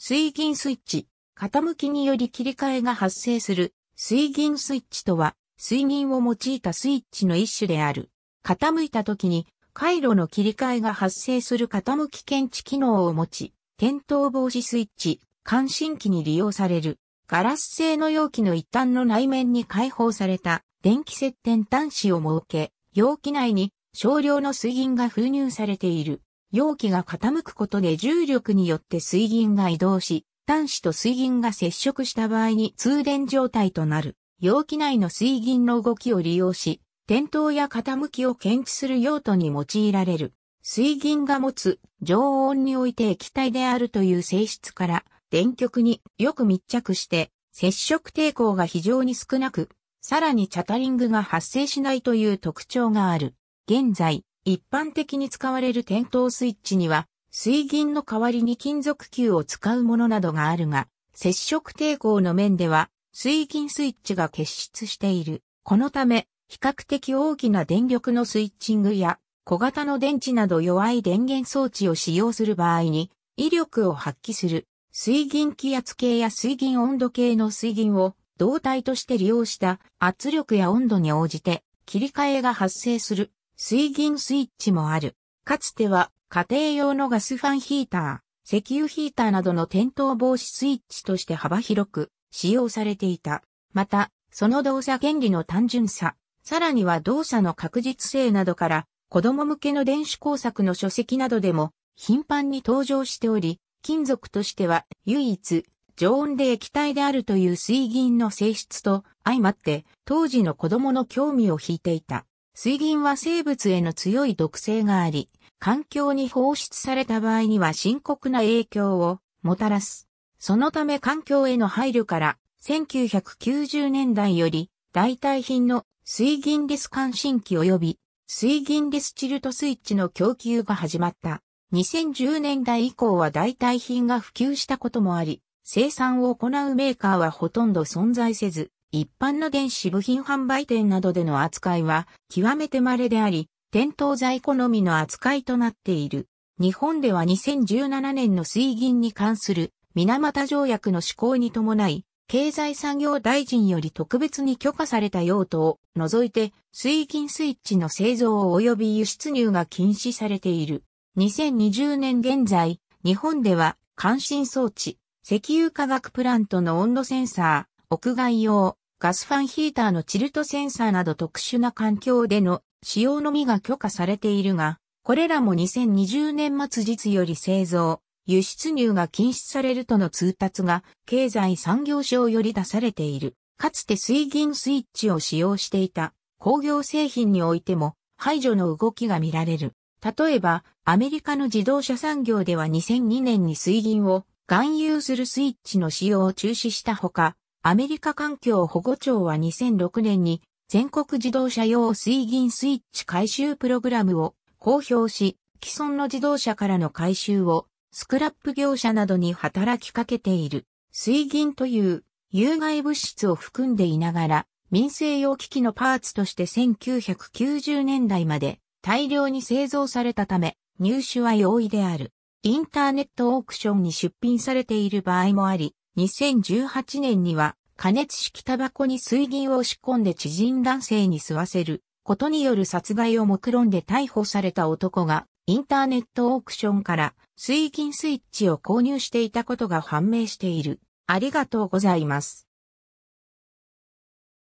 水銀スイッチ、傾きにより切り替えが発生する、水銀スイッチとは、水銀を用いたスイッチの一種である。傾いた時に、回路の切り替えが発生する傾き検知機能を持ち、転倒防止スイッチ、感心機に利用される。ガラス製の容器の一端の内面に開放された電気接点端子を設け、容器内に少量の水銀が封入されている。容器が傾くことで重力によって水銀が移動し、端子と水銀が接触した場合に通電状態となる。容器内の水銀の動きを利用し、転倒や傾きを検知する用途に用いられる。水銀が持つ常温において液体であるという性質から、電極によく密着して、接触抵抗が非常に少なく、さらにチャタリングが発生しないという特徴がある。現在、一般的に使われる点灯スイッチには、水銀の代わりに金属球を使うものなどがあるが、接触抵抗の面では、水銀スイッチが結出している。このため、比較的大きな電力のスイッチングや、小型の電池など弱い電源装置を使用する場合に、威力を発揮する、水銀気圧計や水銀温度計の水銀を、胴体として利用した圧力や温度に応じて、切り替えが発生する水銀スイッチもある。かつては家庭用のガスファンヒーター、石油ヒーターなどの転倒防止スイッチとして幅広く使用されていた。また、その動作原理の単純さ、さらには動作の確実性などから、子供向けの電子工作の書籍などでも頻繁に登場しており、金属としては唯一常温で液体であるという水銀の性質と相まって当時の子供の興味を引いていた。水銀は生物への強い毒性があり、環境に放出された場合には深刻な影響をもたらす。そのため環境への配慮から、1990年代より代替品の水銀レス関心機及び水銀レスチルトスイッチの供給が始まった。2010年代以降は代替品が普及したこともあり、生産を行うメーカーはほとんど存在せず、一般の電子部品販売店などでの扱いは極めて稀であり、店頭在庫のみの扱いとなっている。日本では2017年の水銀に関する水俣条約の施行に伴い、経済産業大臣より特別に許可された用途を除いて、水銀スイッチの製造及び輸出入が禁止されている。2020年現在、日本では、関心装置、石油化学プラントの温度センサー、屋外用、ガスファンヒーターのチルトセンサーなど特殊な環境での使用のみが許可されているが、これらも2020年末日より製造、輸出入が禁止されるとの通達が経済産業省より出されている。かつて水銀スイッチを使用していた工業製品においても排除の動きが見られる。例えば、アメリカの自動車産業では2002年に水銀を含有するスイッチの使用を中止したほか、アメリカ環境保護庁は2006年に全国自動車用水銀スイッチ回収プログラムを公表し、既存の自動車からの回収をスクラップ業者などに働きかけている。水銀という有害物質を含んでいながら民生用機器のパーツとして1990年代まで大量に製造されたため入手は容易である。インターネットオークションに出品されている場合もあり、2018年には加熱式タバコに水銀を仕込んで知人男性に吸わせることによる殺害を目論んで逮捕された男がインターネットオークションから水銀スイッチを購入していたことが判明している。ありがとうございます。